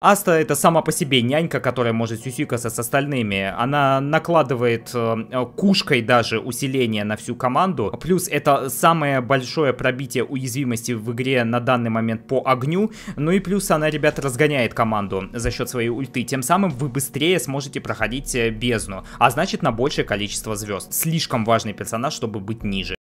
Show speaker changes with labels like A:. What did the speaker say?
A: Аста это сама по себе нянька, которая может сюсюкаться с остальными. Она накладывает э, э, кушкой даже усиление на всю команду. Плюс это самое большое пробитие уязвимости в игре на данный момент по огню. Ну и плюс она, ребят, разгоняет команду за счет своей ульты. Тем самым вы быстрее сможете проходить э, бездну. А значит на большее количество звезд. Слишком важный персонаж, чтобы быть ниже.